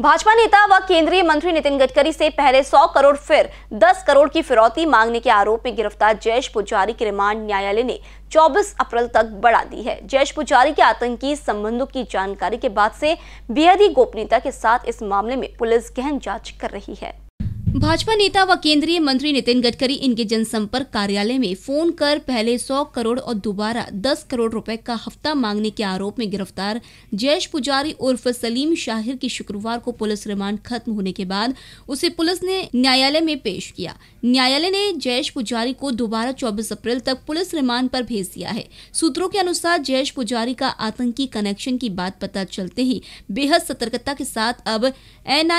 भाजपा नेता व केंद्रीय मंत्री नितिन गडकरी से पहले 100 करोड़ फिर 10 करोड़ की फिरौती मांगने के आरोप में गिरफ्तार जयेश पुजारी की रिमांड न्यायालय ने 24 अप्रैल तक बढ़ा दी है जयेश पुजारी के आतंकी संबंधों की जानकारी के बाद से बेहद ही गोपनीयता के साथ इस मामले में पुलिस गहन जांच कर रही है भाजपा नेता व केंद्रीय मंत्री नितिन गडकरी इनके जनसंपर्क कार्यालय में फोन कर पहले 100 करोड़ और दोबारा 10 करोड़ रुपए का हफ्ता मांगने के आरोप में गिरफ्तार जयेश पुजारी उर्फ सलीम शाहिर की शुक्रवार को पुलिस रिमांड खत्म होने के बाद उसे पुलिस ने न्यायालय में पेश किया न्यायालय ने जयेश पुजारी को दोबारा चौबीस अप्रैल तक पुलिस रिमांड पर भेज दिया है सूत्रों के अनुसार जयेश पुजारी का आतंकी कनेक्शन की बात पता चलते ही बेहद सतर्कता के साथ अब एन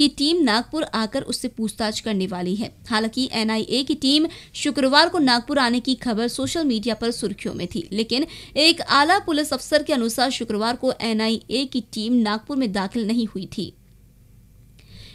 की टीम नागपुर आकर उससे पूछताछ करने वाली है हालांकि एनआईए की टीम शुक्रवार को नागपुर आने की खबर सोशल मीडिया पर सुर्खियों में थी लेकिन एक आला पुलिस अफसर के अनुसार शुक्रवार को एनआईए की टीम नागपुर में दाखिल नहीं हुई थी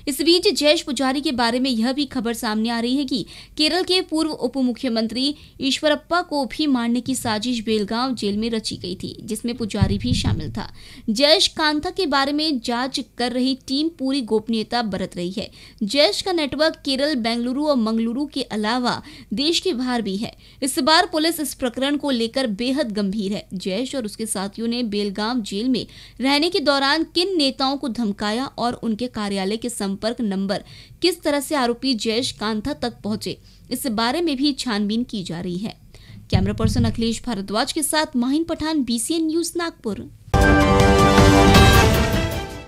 इस बीच जयेश पुजारी के बारे में यह भी खबर सामने आ रही है कि केरल के पूर्व उप मुख्यमंत्री ईश्वरप्पा को भी मारने की साजिश बेलगांव जेल में रची गई थी जिसमें पुजारी भी शामिल था जयेश कांथा के बारे में जांच कर रही टीम पूरी गोपनीयता बरत रही है जयेश का नेटवर्क केरल बेंगलुरु और मंगलुरु के अलावा देश के बाहर भी है इस बार पुलिस इस प्रकरण को लेकर बेहद गंभीर है जयेश और उसके साथियों ने बेलगांव जेल में रहने के दौरान किन नेताओं को धमकाया और उनके कार्यालय के संबंध संपर्क नंबर किस तरह से आरोपी जयेश कांथा तक पहुंचे इस बारे में भी छानबीन की जा रही है कैमरा पर्सन अखिलेश भारद्वाज के साथ माहिन पठान बीसीएन न्यूज नागपुर